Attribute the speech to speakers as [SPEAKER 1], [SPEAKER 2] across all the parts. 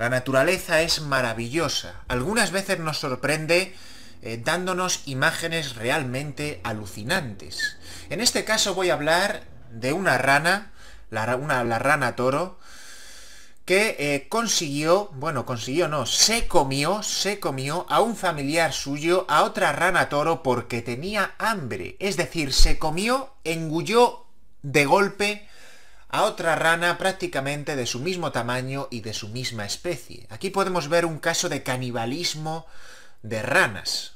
[SPEAKER 1] La naturaleza es maravillosa. Algunas veces nos sorprende eh, dándonos imágenes realmente alucinantes. En este caso voy a hablar de una rana, la, una, la rana toro, que eh, consiguió, bueno, consiguió no, se comió, se comió a un familiar suyo, a otra rana toro, porque tenía hambre. Es decir, se comió, engulló de golpe a otra rana prácticamente de su mismo tamaño y de su misma especie. Aquí podemos ver un caso de canibalismo de ranas.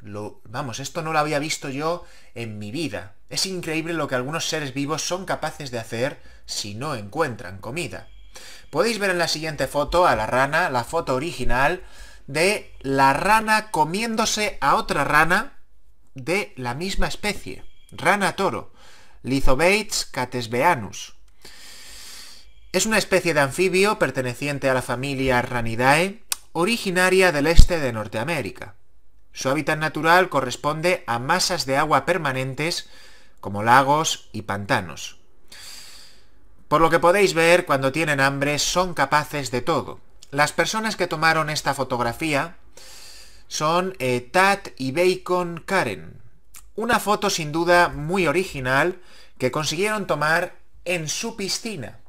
[SPEAKER 1] Lo, vamos, esto no lo había visto yo en mi vida. Es increíble lo que algunos seres vivos son capaces de hacer si no encuentran comida. Podéis ver en la siguiente foto a la rana, la foto original de la rana comiéndose a otra rana de la misma especie, rana toro, Lithobates catesbeanus. Es una especie de anfibio perteneciente a la familia Ranidae, originaria del este de Norteamérica. Su hábitat natural corresponde a masas de agua permanentes como lagos y pantanos. Por lo que podéis ver, cuando tienen hambre son capaces de todo. Las personas que tomaron esta fotografía son Tad eh, Tat y Bacon Karen. Una foto sin duda muy original que consiguieron tomar en su piscina.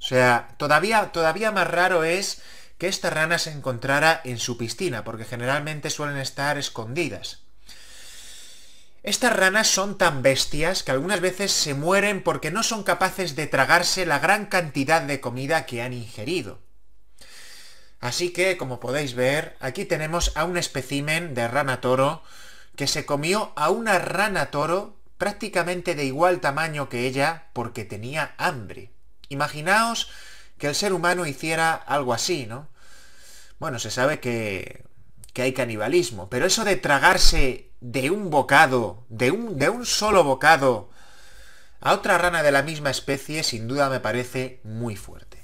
[SPEAKER 1] O sea, todavía, todavía más raro es que esta rana se encontrara en su piscina, porque generalmente suelen estar escondidas. Estas ranas son tan bestias que algunas veces se mueren porque no son capaces de tragarse la gran cantidad de comida que han ingerido. Así que, como podéis ver, aquí tenemos a un especimen de rana toro que se comió a una rana toro prácticamente de igual tamaño que ella porque tenía hambre. Imaginaos que el ser humano hiciera algo así, ¿no? Bueno, se sabe que, hay canibalismo, pero eso de tragarse de un bocado, de un, de un solo bocado, a otra rana de la misma especie, sin duda me parece muy fuerte.